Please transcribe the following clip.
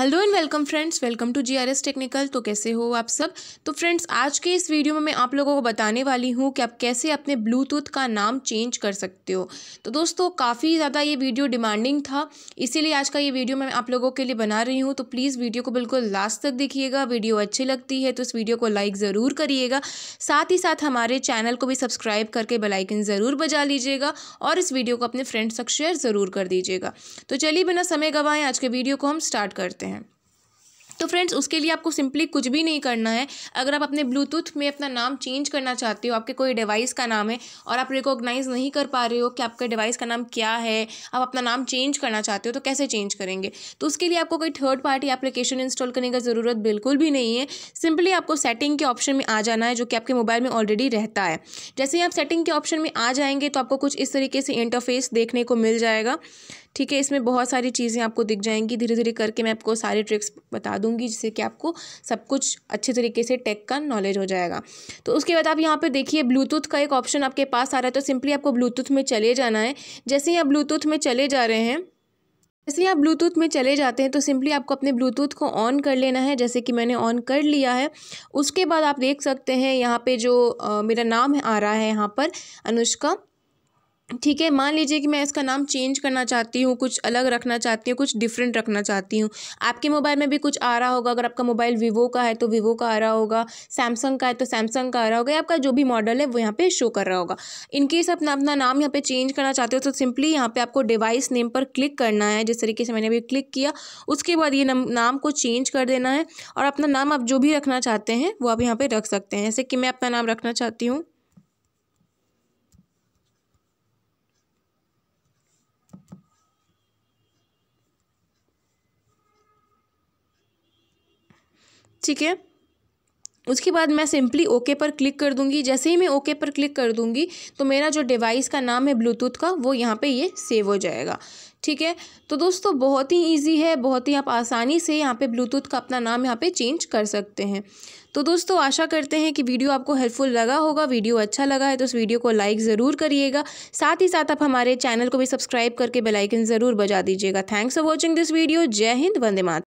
hello and welcome friends welcome to GRS technical तो कैसे हो आप सब तो फ्रेंड्स आज के इस वीडियो में मैं आप लोगों को बताने वाली हूँ कि आप कैसे अपने ब्लूटूथ का नाम चेंज कर सकते हो तो दोस्तों काफ़ी ज़्यादा ये वीडियो डिमांडिंग था इसीलिए आज का ये वीडियो मैं आप लोगों के लिए बना रही हूँ तो प्लीज़ वीडियो को बिल्कुल लास्ट तक देखिएगा वीडियो अच्छी लगती है तो इस वीडियो को लाइक ज़रूर करिएगा साथ ही साथ हमारे चैनल को भी सब्सक्राइब करके बेलाइकन ज़रूर बजा लीजिएगा और इस वीडियो को अपने फ्रेंड्स तक शेयर ज़रूर कर दीजिएगा तो चलिए बिना समय गंवाएँ आज के वीडियो को हम स्टार्ट करते हैं constant तो फ्रेंड्स उसके लिए आपको सिंपली कुछ भी नहीं करना है अगर आप अपने ब्लूटूथ में अपना नाम चेंज करना चाहते हो आपके कोई डिवाइस का नाम है और आप रिकॉग्नाइज नहीं कर पा रहे हो कि आपके डिवाइस का नाम क्या है आप अपना नाम चेंज करना चाहते हो तो कैसे चेंज करेंगे तो उसके लिए आपको कोई थर्ड पार्टी एप्लीकेशन इंस्टॉल करने का ज़रूरत बिल्कुल भी नहीं है सिंपली आपको सेटिंग के ऑप्शन में आ जाना है जो कि आपके मोबाइल में ऑलरेडी रहता है जैसे ही आप सेटिंग के ऑप्शन में आ जाएंगे तो आपको कुछ इस तरीके से इंटरफेस देखने को मिल जाएगा ठीक है इसमें बहुत सारी चीज़ें आपको दिख जाएंगी धीरे धीरे करके मैं आपको सारी ट्रिक्स बता दूँ दूंगी जिससे कि आपको सब कुछ अच्छे तरीके से टेक का नॉलेज हो जाएगा तो उसके बाद आप यहाँ पर देखिए ब्लूटूथ का एक ऑप्शन आपके पास आ रहा है तो सिंपली आपको ब्लूटूथ में चले जाना है जैसे ही आप ब्लूटूथ में चले जा रहे हैं जैसे आप ब्लूटूथ में चले जाते हैं तो सिंपली आपको अपने ब्लूटूथ को ऑन कर लेना है जैसे कि मैंने ऑन कर लिया है उसके बाद आप देख सकते हैं यहाँ पे जो आ, मेरा नाम आ रहा है यहाँ पर अनुष्का ठीक है मान लीजिए कि मैं इसका नाम चेंज करना चाहती हूँ कुछ अलग रखना चाहती हूँ कुछ डिफरेंट रखना चाहती हूँ आपके मोबाइल में भी कुछ आ रहा होगा अगर आपका मोबाइल वीवो का है तो वीवो का आ रहा होगा सैमसंग का है तो सैमसंग का आ रहा होगा या आपका जो भी मॉडल है वो यहाँ पे शो कर रहा होगा इनकेस अपना अपना नाम यहाँ तो पर चेंज करना चाहते हो तो सिंपली यहाँ पर आपको डिवाइस नेम पर क्लिक करना है जिस तरीके से मैंने अभी क्लिक किया उसके बाद ये नाम को चेंज कर देना है और अपना नाम आप जो भी रखना चाहते हैं वो आप यहाँ पर रख सकते हैं जैसे कि मैं अपना नाम रखना चाहती हूँ ठीक है उसके बाद मैं सिंपली ओके पर क्लिक कर दूंगी जैसे ही मैं ओके पर क्लिक कर दूंगी तो मेरा जो डिवाइस का नाम है ब्लूटूथ का वो यहाँ पे ये सेव हो जाएगा ठीक है तो दोस्तों बहुत ही इजी है बहुत ही आप आसानी से यहाँ पे ब्लूटूथ का अपना नाम यहाँ पे चेंज कर सकते हैं तो दोस्तों आशा करते हैं कि वीडियो आपको हेल्पफुल लगा होगा वीडियो अच्छा लगा है तो उस वीडियो को लाइक ज़रूर करिएगा साथ ही साथ आप हमारे चैनल को भी सब्सक्राइब करके बेलाइकन ज़रूर बजा दीजिएगा thanks for watching this video जय हिंद वंदे मात